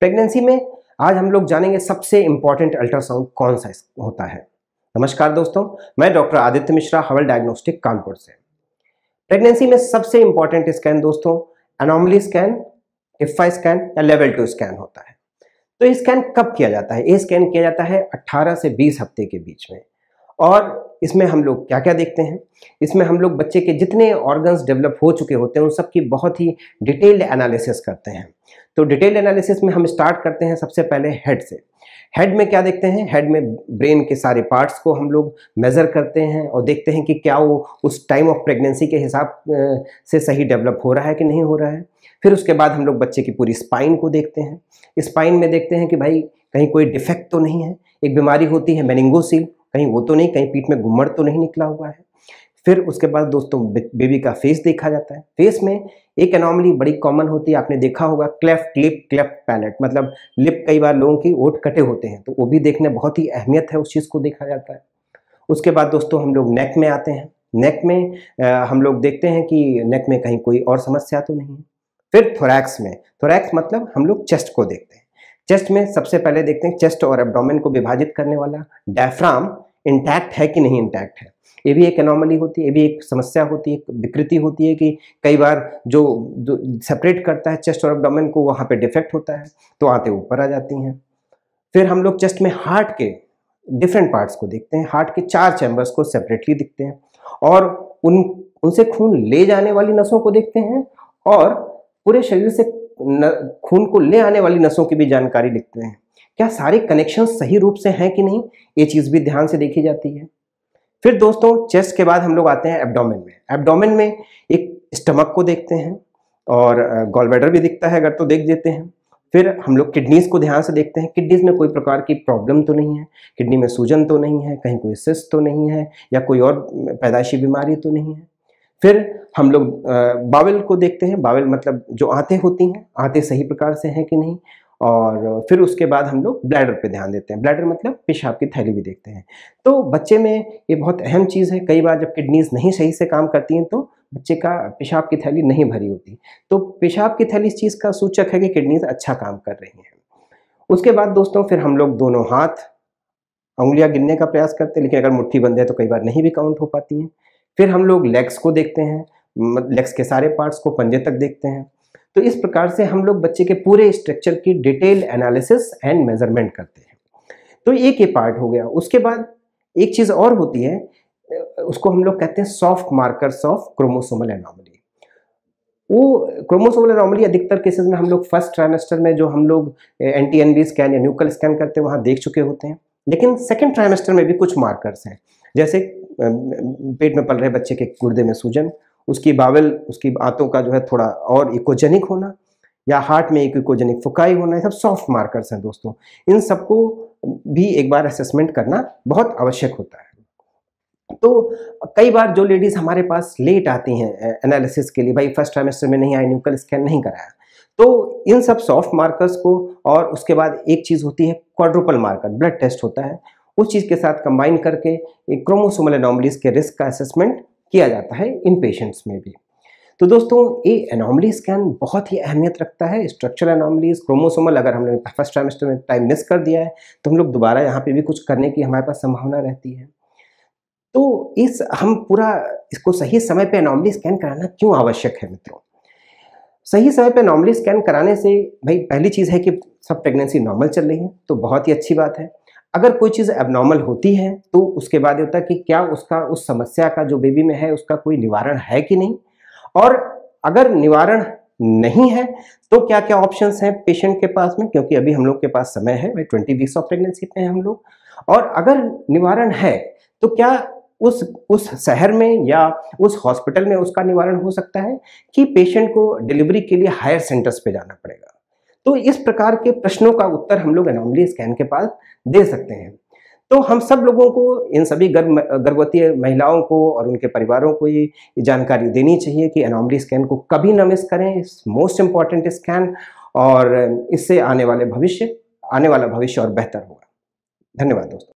pregnancy में आज हम लोग जानेंगे सबसे इंपॉर्टेंट अल्ट्रासाउंड कौन सा होता है नमस्कार दोस्तों मैं डॉक्टर आदित्य मिश्रा हवल डायग्नोस्टिक कानपुर से प्रेगनेंसी में सबसे इंपॉर्टेंट स्कैन दोस्तों एनोमली स्कैन इफ्फा स्कैन या लेवल टू स्कैन होता है तो ये स्कैन कब किया जाता है ये स्कैन किया जाता है 18 से 20 हफ्ते के बीच में और इसमें हम लोग क्या क्या देखते हैं इसमें हम लोग बच्चे के जितने ऑर्गन्स डेवलप हो चुके होते हैं उन सब की बहुत ही डिटेल्ड एनालिसिस करते हैं तो डिटेल एनालिसिस में हम स्टार्ट करते हैं सबसे पहले हेड से हेड में क्या देखते हैं हेड में ब्रेन के सारे पार्ट्स को हम लोग मेज़र करते हैं और देखते हैं कि क्या वो उस टाइम ऑफ प्रेगनेंसी के हिसाब से सही डेवलप हो रहा है कि नहीं हो रहा है फिर उसके बाद हम लोग बच्चे की पूरी स्पाइन को देखते हैं स्पाइन में देखते हैं कि भाई कहीं कोई डिफेक्ट तो नहीं है एक बीमारी होती है मैनिंगोसिल कहीं वो तो नहीं कहीं पीठ में घुमड़ तो नहीं निकला हुआ है फिर उसके बाद दोस्तों बेबी का फेस देखा जाता है फेस में एक एनॉमली बड़ी कॉमन होती है आपने देखा होगा क्लेफ्ट लिप क्लेफ्ट पैलेट मतलब लिप कई बार लोगों की ओट कटे होते हैं तो वो भी देखने बहुत ही अहमियत है उस चीज़ को देखा जाता है उसके बाद दोस्तों हम लोग नेक में आते हैं नेक में आ, हम लोग देखते हैं कि नेक में कहीं कोई और समस्या तो नहीं है फिर थोरैक्स में थोरैक्स मतलब हम लोग चेस्ट को देखते हैं चेस्ट में सबसे पहले देखते हैं चेस्ट और एब्डोमेन को विभाजित करने वाला डायफ्राम इंटैक्ट है कि नहीं इंटैक्ट है ये भी एक एनॉमली होती है ये भी एक समस्या होती है विकृति होती है कि कई बार जो जो सेपरेट करता है चेस्ट और एब्डोमेन को वहाँ पे डिफेक्ट होता है तो आते ऊपर आ जाती हैं फिर हम लोग चेस्ट में हार्ट के डिफरेंट पार्ट्स को देखते हैं हार्ट के चार चैम्बर्स को सेपरेटली दिखते हैं और उन उनसे खून ले जाने वाली नसों को देखते हैं और पूरे शरीर से खून को ले आने वाली नसों की भी जानकारी लिखते हैं क्या सारे कनेक्शन सही रूप से हैं कि नहीं ये चीज़ भी ध्यान से देखी जाती है फिर दोस्तों चेस्ट के बाद हम लोग आते हैं एब्डोमेन में एब्डोमेन में एक स्टमक को देखते हैं और गॉल बैडर भी दिखता है अगर तो देख देते हैं फिर हम लोग किडनीज़ को ध्यान से देखते हैं किडनीज़ में कोई प्रकार की प्रॉब्लम तो नहीं है किडनी में सूजन तो नहीं है कहीं कोई सिस्ट तो नहीं है या कोई और पैदाइशी बीमारी तो नहीं है फिर हम लोग बावल को देखते हैं बावल मतलब जो आते होती हैं आते सही प्रकार से हैं कि नहीं और फिर उसके बाद हम लोग ब्लैडर पे ध्यान देते हैं ब्लैडर मतलब पेशाब की थैली भी देखते हैं तो बच्चे में ये बहुत अहम चीज़ है कई बार जब किडनीज नहीं सही से काम करती हैं तो बच्चे का पेशाब की थैली नहीं भरी होती तो पेशाब की थैली इस चीज़ का सूचक है कि किडनीज अच्छा काम कर रही हैं उसके बाद दोस्तों फिर हम लोग दोनों हाथ उंगलियाँ गिनने का प्रयास करते हैं लेकिन अगर मुट्ठी बंद है तो कई बार नहीं भी काउंट हो पाती हैं फिर हम लोग लेग्स को देखते हैं लेग्स के सारे पार्ट्स को पंजे तक देखते हैं तो इस प्रकार से हम लोग बच्चे के पूरे स्ट्रक्चर की डिटेल एनालिसिस एंड मेजरमेंट करते हैं तो एक ये पार्ट हो गया उसके बाद एक चीज़ और होती है उसको हम लोग कहते हैं soft markers of chromosomal anomaly वो क्रोमोसोमल एनोमली अधिकतर केसेस में हम लोग फर्स्ट ट्राइमेस्टर में जो हम लोग एन एन बी स्कैन या न्यूकल स्कैन करते हैं वहाँ देख चुके होते हैं लेकिन सेकेंड ट्राइमेस्टर में भी कुछ मार्कर्स हैं जैसे पेट में पल रहे बच्चे के गुर्दे में सूजन उसकी बावल उसकी आंतों का जो है थोड़ा और इकोजेनिक होना या हार्ट में एक इकोजेनिक फुकाई होना ये सब सॉफ्ट मार्कर्स हैं दोस्तों इन सबको भी एक बार असेसमेंट करना बहुत आवश्यक होता है तो कई बार जो लेडीज़ हमारे पास लेट आती हैं एनालिसिस के लिए भाई फर्स्ट ट्राइमेस्टर में नहीं आई न्यूकल स्कैन नहीं कराया तो इन सब सॉफ्ट मार्कर्स को और उसके बाद एक चीज़ होती है क्वाड्रुपल मार्कर ब्लड टेस्ट होता है उस चीज़ के साथ कंबाइन करके क्रोमोसोमल एनोमलीज के रिस्क का असेसमेंट किया जाता है इन पेशेंट्स में भी तो दोस्तों ये एनॉमली स्कैन बहुत ही अहमियत रखता है स्ट्रक्चरल एनॉमलीज क्रोमोसोमल अगर हमने फर्स्ट ट्राइमेस्टर में टाइम मिस कर दिया है तो हम लोग दोबारा यहाँ पे भी कुछ करने की हमारे पास संभावना रहती है तो इस हम पूरा इसको सही समय पर एनॉमली स्कैन कराना क्यों आवश्यक है मित्रों सही समय पे नॉर्मली स्कैन कराने से भाई पहली चीज़ है कि सब प्रेगनेंसी नॉर्मल चल रही है तो बहुत ही अच्छी बात है अगर कोई चीज़ एबनॉर्मल होती है तो उसके बाद होता है कि क्या उसका उस समस्या का जो बेबी में है उसका कोई निवारण है कि नहीं और अगर निवारण नहीं है तो क्या क्या ऑप्शन हैं पेशेंट के पास में क्योंकि अभी हम लोग के पास समय है भाई ट्वेंटी वीक्स ऑफ प्रेगनेंसी पे हैं हम लोग और अगर निवारण है तो क्या उस उस शहर में या उस हॉस्पिटल में उसका निवारण हो सकता है कि पेशेंट को डिलीवरी के लिए हायर सेंटर्स पे जाना पड़ेगा तो इस प्रकार के प्रश्नों का उत्तर हम लोग एनोमली स्कैन के पास दे सकते हैं तो हम सब लोगों को इन सभी गर्भ गर्भवती महिलाओं को और उनके परिवारों को ये जानकारी देनी चाहिए कि एनोमली स्कैन को कभी न मिस करें मोस्ट इम्पॉर्टेंट स्कैन और इससे आने वाले भविष्य आने वाला भविष्य और बेहतर होगा धन्यवाद दोस्तों